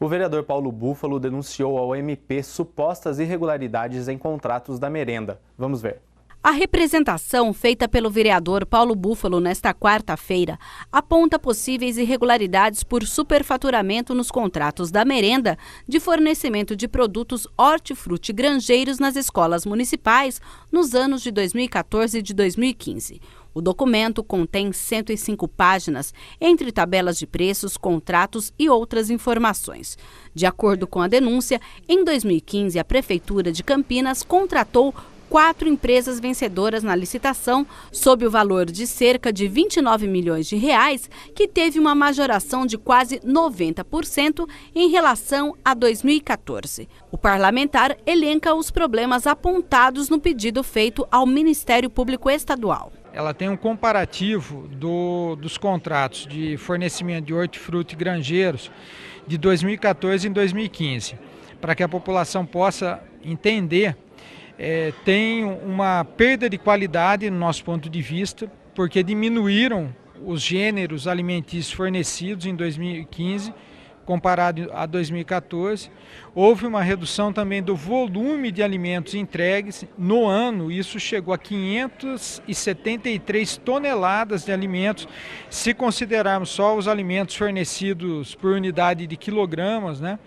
O vereador Paulo Búfalo denunciou ao MP supostas irregularidades em contratos da merenda. Vamos ver. A representação feita pelo vereador Paulo Búfalo nesta quarta-feira aponta possíveis irregularidades por superfaturamento nos contratos da merenda de fornecimento de produtos hortifruti grangeiros nas escolas municipais nos anos de 2014 e de 2015. O documento contém 105 páginas, entre tabelas de preços, contratos e outras informações. De acordo com a denúncia, em 2015 a Prefeitura de Campinas contratou quatro empresas vencedoras na licitação, sob o valor de cerca de 29 milhões de reais, que teve uma majoração de quase 90% em relação a 2014. O parlamentar elenca os problemas apontados no pedido feito ao Ministério Público Estadual ela tem um comparativo do, dos contratos de fornecimento de hortifruti granjeiros de 2014 em 2015, para que a população possa entender é, tem uma perda de qualidade no nosso ponto de vista, porque diminuíram os gêneros alimentícios fornecidos em 2015 comparado a 2014. Houve uma redução também do volume de alimentos entregues. No ano, isso chegou a 573 toneladas de alimentos, se considerarmos só os alimentos fornecidos por unidade de quilogramas, né?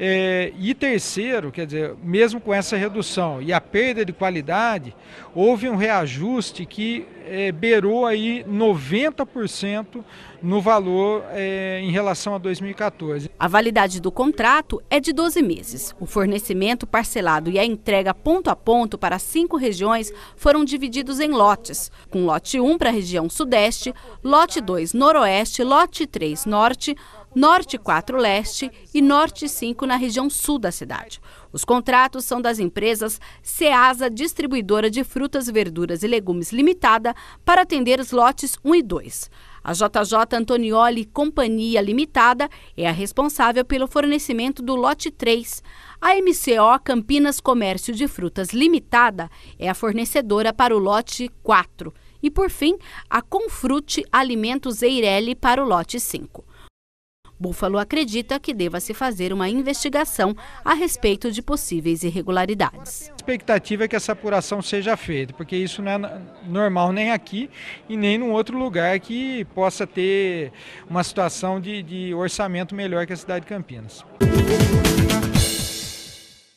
É, e terceiro, quer dizer, mesmo com essa redução e a perda de qualidade, houve um reajuste que é, beirou aí 90% no valor é, em relação a 2014. A validade do contrato é de 12 meses. O fornecimento parcelado e a entrega ponto a ponto para cinco regiões foram divididos em lotes, com lote 1 para a região Sudeste, lote 2 Noroeste, lote 3 Norte, Norte 4 Leste e Norte 5 na região sul da cidade. Os contratos são das empresas Ceasa Distribuidora de Frutas, Verduras e Legumes Limitada para atender os lotes 1 e 2. A JJ Antonioli Companhia Limitada é a responsável pelo fornecimento do lote 3. A MCO Campinas Comércio de Frutas Limitada é a fornecedora para o lote 4. E, por fim, a Confrute Alimentos Eireli para o lote 5. Búfalo acredita que deva se fazer uma investigação a respeito de possíveis irregularidades. A expectativa é que essa apuração seja feita, porque isso não é normal nem aqui e nem num outro lugar que possa ter uma situação de, de orçamento melhor que a cidade de Campinas.